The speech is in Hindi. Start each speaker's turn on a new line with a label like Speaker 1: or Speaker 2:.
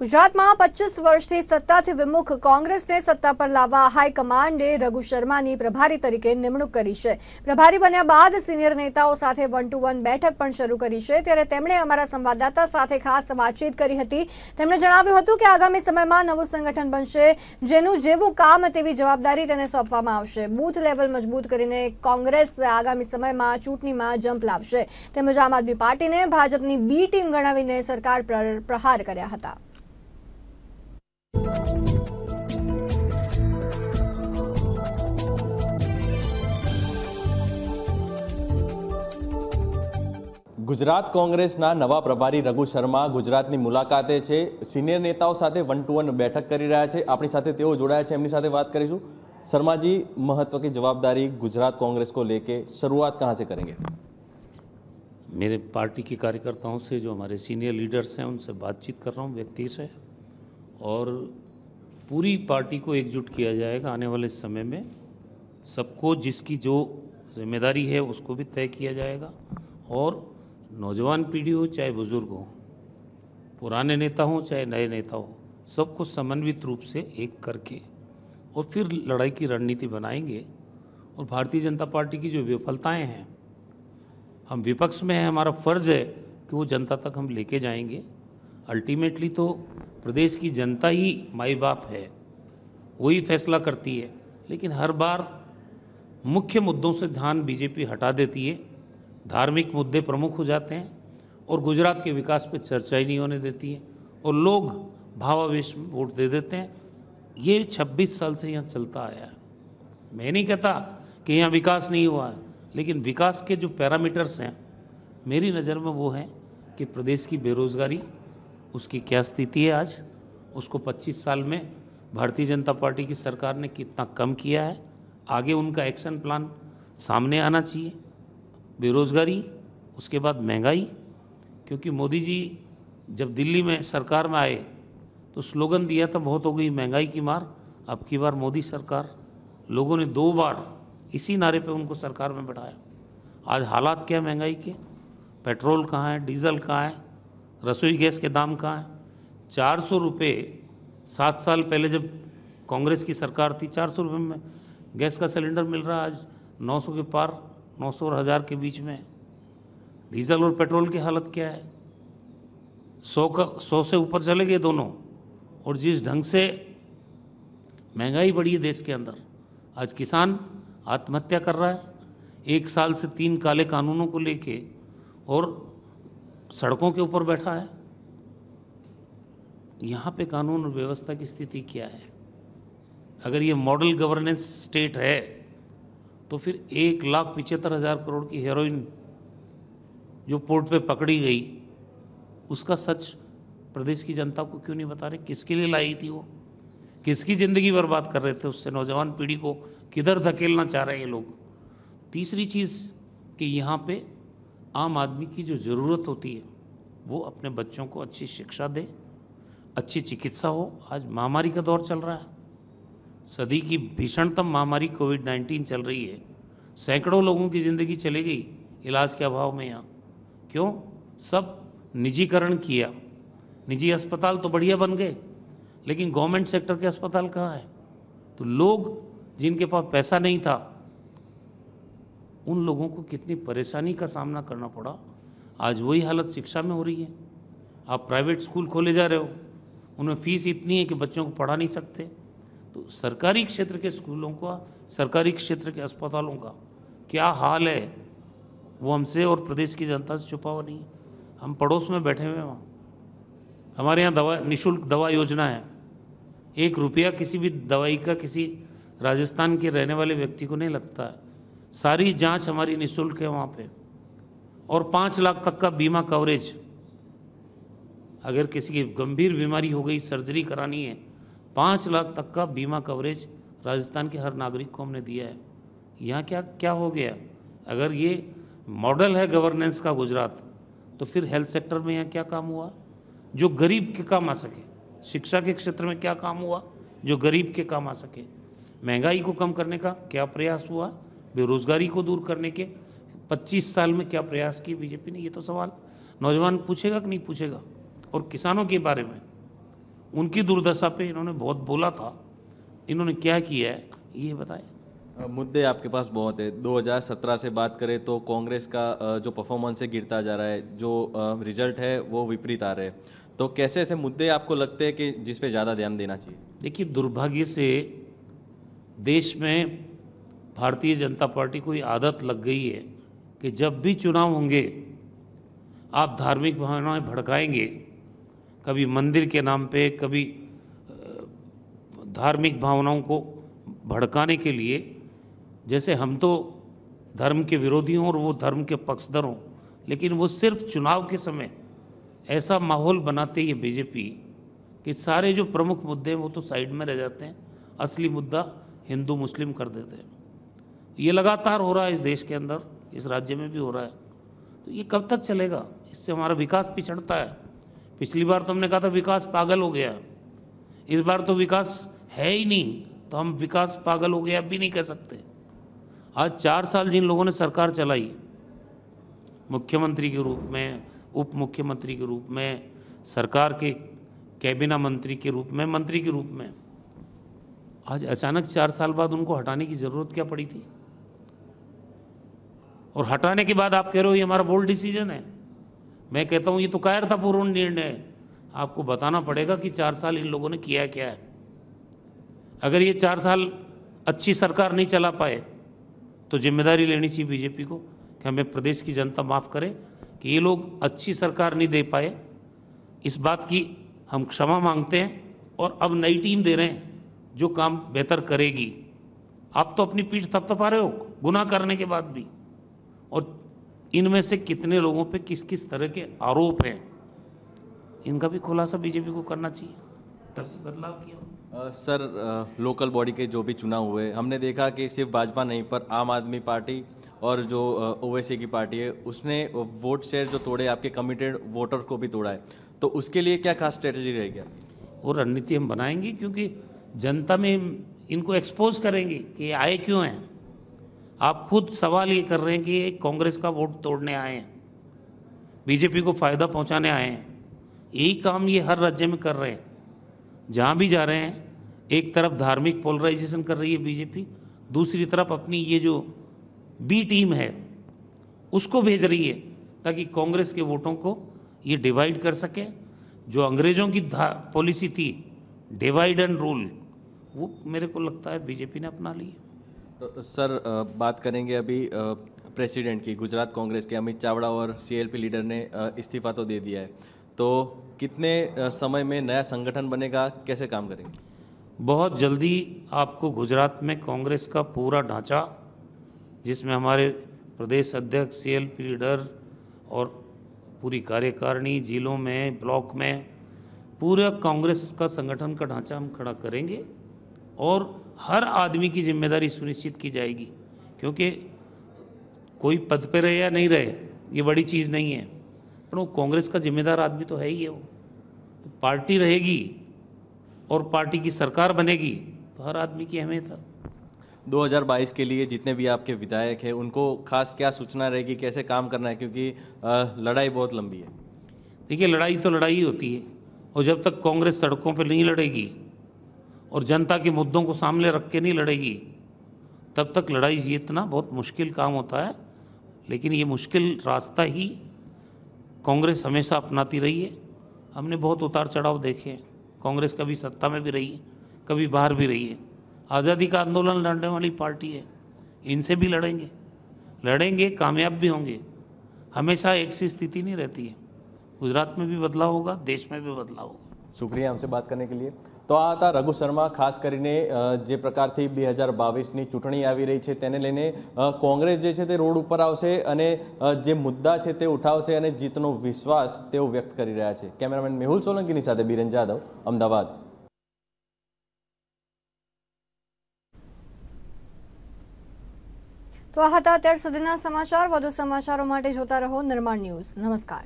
Speaker 1: ગુજરાતમાં પચીસ વર્ષથી સત્તાથી વિમુખ કોંગ્રેસને સત્તા પર લાવવા હાઈકમાન્ડે રઘુ શર્માની પ્રભારી તરીકે નિમણૂક કરી છે પ્રભારી બન્યા બાદ સિનિયર નેતાઓ સાથે વન ટુ વન બેઠક પણ શરૂ કરી છે ત્યારે તેમણે અમારા સંવાદદાતા સાથે ખાસ વાતચીત કરી હતી તેમણે જણાવ્યું હતું કે આગામી સમયમાં નવું સંગઠન બનશે જેનું જેવું કામ તેવી જવાબદારી તેને સોંપવામાં આવશે બૂથ લેવલ મજબૂત કરીને કોંગ્રેસ આગામી સમયમાં ચૂંટણીમાં જંપ લાવશે તેમજ આમ આદમી પાર્ટીને ભાજપની બી ટીમ ગણાવીને સરકાર પર પ્રહાર કર્યા હતા गुजरात कांग्रेस ના નવા પ્રભારી રઘુ શર્મા ગુજરાતની મુલાકાતે છે સિનિયર નેતાઓ સાથે 1 to 1 બેઠક કરી રહ્યા છે આપણી સાથે તેઓ જોડાયા છે એમની સાથે વાત કરીશું શર્માજી મહત્વની જવાબદારી ગુજરાત કોંગ્રેસ કો લેકે
Speaker 2: શરૂઆત ક્યાંથી karenge mere party ke karyakartaon se jo hamare senior leaders hain unse baat chit kar raha hu vyakti se और पूरी पार्टी को एकजुट किया जाएगा आने वाले समय में सबको जिसकी जो जिम्मेदारी है उसको भी तय किया जाएगा और नौजवान पीढ़ी हो चाहे बुज़ुर्ग हो पुराने नेता हों चाहे नए नेता हो सबको समन्वित रूप से एक करके और फिर लड़ाई की रणनीति बनाएंगे और भारतीय जनता पार्टी की जो विफलताएं हैं हम विपक्ष में हैं हमारा फ़र्ज़ है कि वो जनता तक हम लेके जाएंगे अल्टीमेटली तो प्रदेश की जनता ही माई बाप है वही फैसला करती है लेकिन हर बार मुख्य मुद्दों से ध्यान बीजेपी हटा देती है धार्मिक मुद्दे प्रमुख हो जाते हैं और गुजरात के विकास पर चर्चा ही नहीं होने देती है और लोग भावावेश वोट दे देते हैं ये 26 साल से यहाँ चलता आया है मैं नहीं कहता कि यहाँ विकास नहीं हुआ है लेकिन विकास के जो पैरामीटर्स हैं मेरी नज़र में वो हैं कि प्रदेश की बेरोज़गारी उसकी क्या स्थिति है आज उसको 25 साल में भारतीय जनता पार्टी की सरकार ने कितना कम किया है आगे उनका एक्शन प्लान सामने आना चाहिए बेरोज़गारी उसके बाद महंगाई क्योंकि मोदी जी जब दिल्ली में सरकार में आए तो स्लोगन दिया था बहुत हो गई महंगाई की मार अब की बार मोदी सरकार लोगों ने दो बार इसी नारे पे उनको सरकार में बैठाया आज हालात क्या महंगाई के पेट्रोल कहाँ है डीजल कहाँ है रसोई गैस के दाम कहाँ हैं चार सौ रुपये सात साल पहले जब कांग्रेस की सरकार थी चार सौ रुपये में गैस का सिलेंडर मिल रहा आज नौ सौ के पार नौ सौ और हज़ार के बीच में डीजल और पेट्रोल की हालत क्या है सौ का सौ से ऊपर चले गए दोनों और जिस ढंग से महंगाई बढ़ी है देश के अंदर आज किसान आत्महत्या कर रहा है एक साल से तीन काले कानूनों को लेके और सड़कों के ऊपर बैठा है यहाँ पे कानून और व्यवस्था की स्थिति क्या है अगर ये मॉडल गवर्नेंस स्टेट है तो फिर एक लाख पिचहत्तर हज़ार करोड़ की हेरोइन जो पोर्ट पे पकड़ी गई उसका सच प्रदेश की जनता को क्यों नहीं बता रहे किसके लिए लाई थी वो किसकी ज़िंदगी बर्बाद कर रहे थे उससे नौजवान पीढ़ी को किधर धकेलना चाह रहे हैं ये लोग तीसरी चीज़ कि यहाँ पे आम आदमी की जो ज़रूरत होती है वो अपने बच्चों को अच्छी शिक्षा दे अच्छी चिकित्सा हो आज महामारी का दौर चल रहा है सदी की भीषणतम महामारी कोविड नाइन्टीन चल रही है सैकड़ों लोगों की ज़िंदगी चली गई इलाज के अभाव में यहाँ क्यों सब निजीकरण किया निजी अस्पताल तो बढ़िया बन गए लेकिन गवर्नमेंट सेक्टर के अस्पताल कहाँ है तो लोग जिनके पास पैसा नहीं था उन लोगों को कितनी परेशानी का सामना करना पड़ा आज वही हालत शिक्षा में हो रही है आप प्राइवेट स्कूल खोले जा रहे हो उनमें फीस इतनी है कि बच्चों को पढ़ा नहीं सकते तो सरकारी क्षेत्र के स्कूलों का सरकारी क्षेत्र के अस्पतालों का क्या हाल है वो हमसे और प्रदेश की जनता से छुपा हुआ नहीं है हम पड़ोस में बैठे हुए हैं वहाँ हमारे यहाँ दवा निःशुल्क दवा योजना है एक रुपया किसी भी दवाई का किसी राजस्थान के रहने वाले व्यक्ति को नहीं लगता है सारी जांच हमारी निशुल्क है वहाँ पे और पाँच लाख तक का बीमा कवरेज अगर किसी की गंभीर बीमारी हो गई सर्जरी करानी है पाँच लाख तक का बीमा कवरेज राजस्थान के हर नागरिक को हमने दिया है यहाँ क्या क्या हो गया अगर ये मॉडल है गवर्नेंस का गुजरात तो फिर हेल्थ सेक्टर में यहाँ क्या काम हुआ जो गरीब के काम आ सके शिक्षा के क्षेत्र में क्या काम हुआ जो गरीब के काम आ सके महंगाई को कम करने का क्या प्रयास हुआ बेरोज़गारी को दूर करने के 25 साल में क्या प्रयास किए बीजेपी ने ये तो सवाल नौजवान पूछेगा कि नहीं पूछेगा और किसानों के बारे में उनकी दुर्दशा पे इन्होंने बहुत बोला था इन्होंने क्या किया है ये बताएं मुद्दे आपके पास बहुत है 2017 से
Speaker 1: बात करें तो कांग्रेस का जो परफॉर्मेंस है गिरता जा रहा है जो रिजल्ट है वो विपरीत
Speaker 2: आ रहे हैं तो कैसे ऐसे मुद्दे आपको लगते हैं कि जिस पे ज़्यादा ध्यान देना चाहिए देखिए दुर्भाग्य से देश में भारतीय जनता पार्टी को ये आदत लग गई है कि जब भी चुनाव होंगे आप धार्मिक भावनाएं भड़काएंगे कभी मंदिर के नाम पे कभी धार्मिक भावनाओं को भड़काने के लिए जैसे हम तो धर्म के विरोधी हों और वो धर्म के पक्षधर हों लेकिन वो सिर्फ चुनाव के समय ऐसा माहौल बनाते ये बीजेपी कि सारे जो प्रमुख मुद्दे हैं वो तो साइड में रह जाते हैं असली मुद्दा हिंदू मुस्लिम कर देते हैं ये लगातार हो रहा है इस देश के अंदर इस राज्य में भी हो रहा है तो ये कब तक चलेगा इससे हमारा विकास पिछड़ता है पिछली बार तो हमने कहा था विकास पागल हो गया इस बार तो विकास है ही नहीं तो हम विकास पागल हो गया भी नहीं कह सकते आज चार साल जिन लोगों ने सरकार चलाई मुख्यमंत्री के रूप में उप मुख्यमंत्री के रूप में सरकार के कैबिना मंत्री के रूप में मंत्री के रूप में आज अचानक चार साल बाद उनको हटाने की ज़रूरत क्या पड़ी थी और हटाने के बाद आप कह रहे हो ये हमारा बोल्ड डिसीजन है मैं कहता हूँ ये तो पूर्ण निर्णय है आपको बताना पड़ेगा कि चार साल इन लोगों ने किया क्या है अगर ये चार साल अच्छी सरकार नहीं चला पाए तो जिम्मेदारी लेनी चाहिए बीजेपी को कि हमें प्रदेश की जनता माफ़ करे कि ये लोग अच्छी सरकार नहीं दे पाए इस बात की हम क्षमा मांगते हैं और अब नई टीम दे रहे हैं जो काम बेहतर करेगी आप तो अपनी पीठ थपथपा रहे हो गुना करने के बाद भी और इनमें से कितने लोगों पे किस किस तरह के आरोप हैं इनका भी खुलासा बीजेपी को करना चाहिए तब बदलाव
Speaker 1: किया सर आ, लोकल बॉडी के जो भी चुनाव हुए हमने देखा कि सिर्फ भाजपा नहीं पर आम आदमी पार्टी और जो ओवैसी की पार्टी है उसने वोट शेयर जो तोड़े आपके कमिटेड वोटर को भी तोड़ा है
Speaker 2: तो उसके लिए क्या खास स्ट्रेटजी रहेगी वो रणनीति हम बनाएंगे क्योंकि जनता में इनको एक्सपोज करेंगे कि आए क्यों हैं आप खुद सवाल ये कर रहे हैं कि ये कांग्रेस का वोट तोड़ने आए हैं बीजेपी को फ़ायदा पहुंचाने आए हैं यही काम ये हर राज्य में कर रहे हैं जहाँ भी जा रहे हैं एक तरफ धार्मिक पोलराइजेशन कर रही है बीजेपी दूसरी तरफ अपनी ये जो बी टीम है उसको भेज रही है ताकि कांग्रेस के वोटों को ये डिवाइड कर सके जो अंग्रेज़ों की पॉलिसी थी डिवाइड एंड रूल वो मेरे को लगता है बीजेपी ने अपना
Speaker 1: ली है तो सर बात करेंगे अभी प्रेसिडेंट की गुजरात कांग्रेस के अमित चावड़ा और सीएलपी लीडर ने इस्तीफा तो दे दिया है तो
Speaker 2: कितने समय में नया संगठन बनेगा कैसे काम करेंगे बहुत जल्दी आपको गुजरात में कांग्रेस का पूरा ढांचा जिसमें हमारे प्रदेश अध्यक्ष सी लीडर और पूरी कार्यकारिणी जिलों में ब्लॉक में पूरा कांग्रेस का संगठन का ढांचा हम खड़ा करेंगे और हर आदमी की जिम्मेदारी सुनिश्चित की जाएगी क्योंकि कोई पद पर रहे या नहीं रहे ये बड़ी चीज़ नहीं है पर वो कांग्रेस का जिम्मेदार आदमी तो है ही है वो तो पार्टी रहेगी और पार्टी की सरकार बनेगी तो हर आदमी की अहमियत है
Speaker 1: 2022 के लिए जितने भी आपके विधायक हैं उनको खास क्या
Speaker 2: सूचना रहेगी कैसे काम करना है क्योंकि लड़ाई बहुत लंबी है देखिए लड़ाई तो लड़ाई होती है और जब तक कांग्रेस सड़कों पर नहीं लड़ेगी और जनता के मुद्दों को सामने रख के नहीं लड़ेगी तब तक लड़ाई जीतना बहुत मुश्किल काम होता है लेकिन ये मुश्किल रास्ता ही कांग्रेस हमेशा अपनाती रही है हमने बहुत उतार चढ़ाव देखे हैं कांग्रेस कभी सत्ता में भी रही है कभी बाहर भी रही है आज़ादी का आंदोलन लड़ने वाली पार्टी है इनसे भी लड़ेंगे लड़ेंगे कामयाब भी होंगे हमेशा एक सी स्थिति नहीं रहती है गुजरात में भी बदलाव होगा देश में भी बदलाव होगा शुक्रिया हमसे बात करने के लिए તો આ હતા રઘુ શર્મા ખાસ કરીને
Speaker 1: જે પ્રકારથી બે હજાર બાવીસની ચૂંટણી આવી રહી છે તેને લઈને કોંગ્રેસ જે છે તે રોડ ઉપર આવશે અને જે મુદ્દા છે તે ઉઠાવશે અને જીતનો વિશ્વાસ તેઓ વ્યક્ત કરી રહ્યા છે કેમેરામેન મેહુલ સોલંકીની સાથે બિરેન જાદવ અમદાવાદ તો આ હતા અત્યાર સુધીના સમાચાર વધુ સમાચારો માટે જોતા રહો નિર્માણ ન્યૂઝ નમસ્કાર